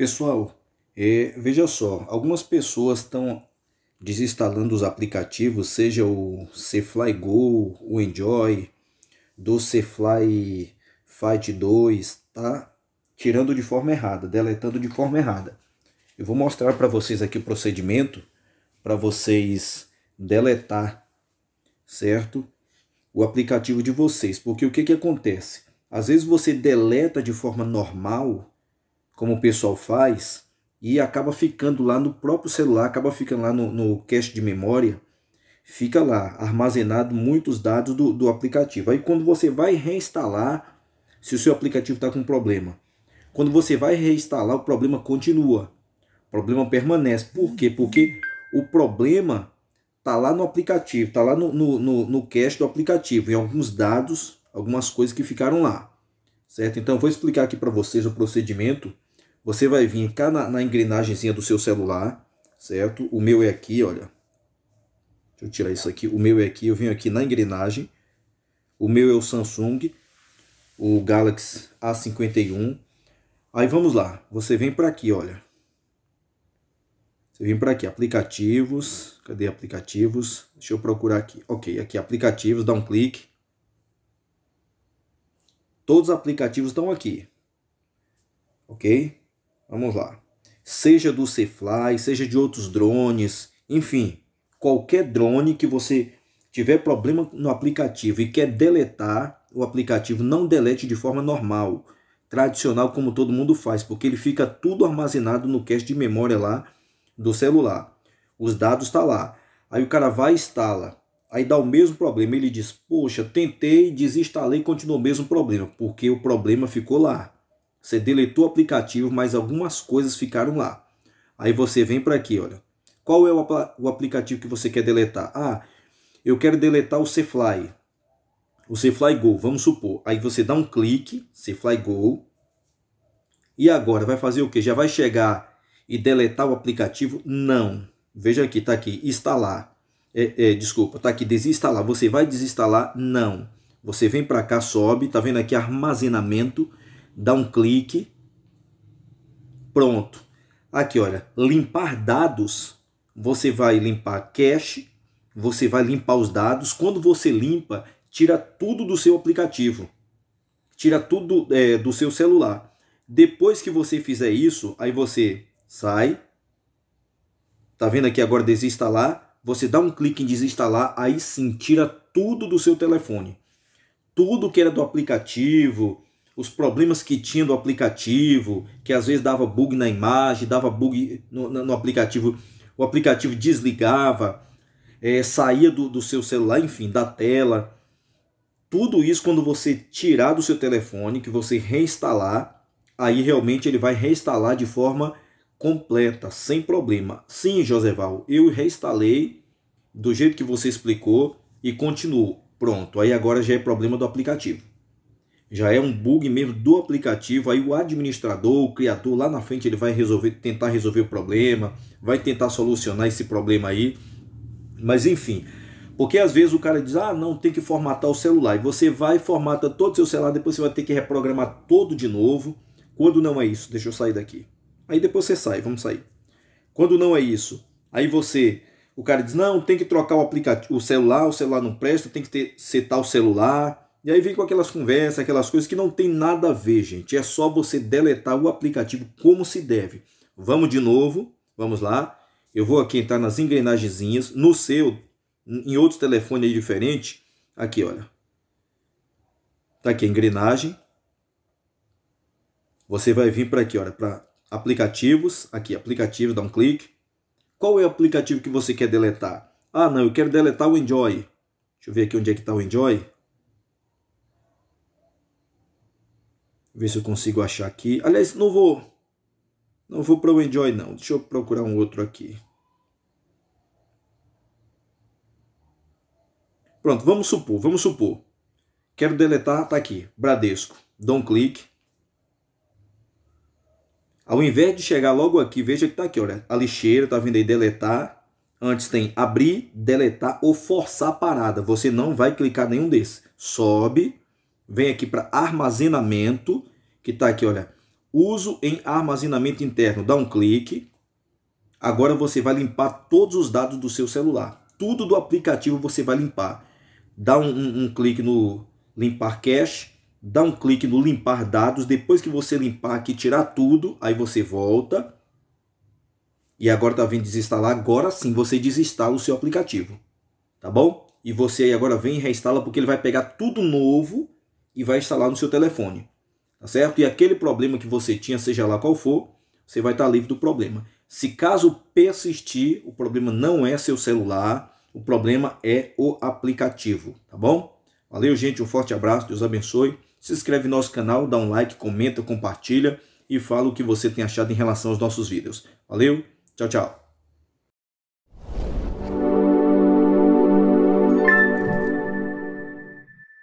Pessoal, é, veja só, algumas pessoas estão desinstalando os aplicativos, seja o Cfly Go, o Enjoy, do Cfly Fight 2, tá? Tirando de forma errada, deletando de forma errada. Eu vou mostrar para vocês aqui o procedimento para vocês deletar, certo? O aplicativo de vocês, porque o que que acontece? Às vezes você deleta de forma normal como o pessoal faz, e acaba ficando lá no próprio celular, acaba ficando lá no, no cache de memória, fica lá armazenado muitos dados do, do aplicativo. Aí quando você vai reinstalar, se o seu aplicativo está com problema, quando você vai reinstalar, o problema continua. O problema permanece. Por quê? Porque o problema está lá no aplicativo, está lá no, no, no, no cache do aplicativo, em alguns dados, algumas coisas que ficaram lá. Certo? Então, vou explicar aqui para vocês o procedimento você vai vir cá na, na engrenagemzinha do seu celular, certo? O meu é aqui, olha. Deixa eu tirar isso aqui. O meu é aqui, eu venho aqui na engrenagem. O meu é o Samsung, o Galaxy A51. Aí vamos lá, você vem para aqui, olha. Você vem para aqui, aplicativos. Cadê aplicativos? Deixa eu procurar aqui. Ok, aqui aplicativos, dá um clique. Todos os aplicativos estão aqui. Ok? Vamos lá. Seja do Cfly, seja de outros drones, enfim, qualquer drone que você tiver problema no aplicativo e quer deletar, o aplicativo não delete de forma normal, tradicional como todo mundo faz, porque ele fica tudo armazenado no cache de memória lá do celular. Os dados estão tá lá. Aí o cara vai e instala. Aí dá o mesmo problema. Ele diz: Poxa, tentei, desinstalei, continuou o mesmo problema, porque o problema ficou lá. Você deletou o aplicativo, mas algumas coisas ficaram lá. Aí você vem para aqui, olha. Qual é o, apl o, aplicativo que você quer deletar? Ah, eu quero deletar o Cfly. O Cfly Go, vamos supor. Aí você dá um clique, Cfly Go. E agora vai fazer o que? Já vai chegar e deletar o aplicativo? Não. Veja aqui, tá aqui, instalar. É, é, desculpa, tá aqui, desinstalar. Você vai desinstalar? Não. Você vem para cá, sobe, tá vendo aqui armazenamento dá um clique, pronto. Aqui, olha, limpar dados, você vai limpar cache, você vai limpar os dados. Quando você limpa, tira tudo do seu aplicativo, tira tudo é, do seu celular. Depois que você fizer isso, aí você sai, tá vendo aqui agora desinstalar, você dá um clique em desinstalar, aí sim, tira tudo do seu telefone. Tudo que era do aplicativo, os problemas que tinha do aplicativo, que às vezes dava bug na imagem, dava bug no, no aplicativo, o aplicativo desligava, é, saía do, do seu celular, enfim, da tela. Tudo isso quando você tirar do seu telefone, que você reinstalar, aí realmente ele vai reinstalar de forma completa, sem problema. Sim, Joseval, eu reinstalei do jeito que você explicou e continuo. Pronto, aí agora já é problema do aplicativo já é um bug mesmo do aplicativo, aí o administrador, o criador lá na frente ele vai resolver, tentar resolver o problema, vai tentar solucionar esse problema aí. Mas enfim, porque às vezes o cara diz: "Ah, não, tem que formatar o celular". E você vai formata todo o seu celular, depois você vai ter que reprogramar todo de novo. Quando não é isso, deixa eu sair daqui. Aí depois você sai, vamos sair. Quando não é isso, aí você o cara diz: "Não, tem que trocar o aplicativo, o celular, o celular não presta, tem que ter setar o celular". E aí vem com aquelas conversas, aquelas coisas que não tem nada a ver, gente. É só você deletar o aplicativo como se deve. Vamos de novo, vamos lá. Eu vou aqui entrar nas engrenagenzinhas, no seu, em outro telefone aí diferente. Aqui, olha. Tá aqui a engrenagem. Você vai vir para aqui, olha, para aplicativos, aqui aplicativos, dá um clique. Qual é o aplicativo que você quer deletar? Ah, não, eu quero deletar o Enjoy. Deixa eu ver aqui onde é que está o Enjoy. Ver se eu consigo achar aqui. Aliás, não vou. Não vou para o Enjoy, não. Deixa eu procurar um outro aqui. Pronto, vamos supor, vamos supor. Quero deletar, tá aqui. Bradesco. Dou um clique. Ao invés de chegar logo aqui, veja que tá aqui, olha. A lixeira, tá vindo aí deletar. Antes tem abrir, deletar ou forçar a parada. Você não vai clicar nenhum desses. Sobe, vem aqui para armazenamento, que está aqui, olha, uso em armazenamento interno. Dá um clique. Agora você vai limpar todos os dados do seu celular. Tudo do aplicativo você vai limpar. Dá um, um, um clique no limpar cache, dá um clique no limpar dados. Depois que você limpar aqui, tirar tudo, aí você volta. E agora tá vindo desinstalar. Agora sim você desinstala o seu aplicativo. Tá bom? E você aí agora vem e reinstala porque ele vai pegar tudo novo e vai instalar no seu telefone tá certo? E aquele problema que você tinha, seja lá qual for, você vai estar tá livre do problema. Se caso persistir, o problema não é seu celular, o problema é o aplicativo, tá bom? Valeu, gente, um forte abraço, Deus abençoe. Se inscreve no nosso canal, dá um like, comenta, compartilha e fala o que você tem achado em relação aos nossos vídeos. Valeu, tchau, tchau.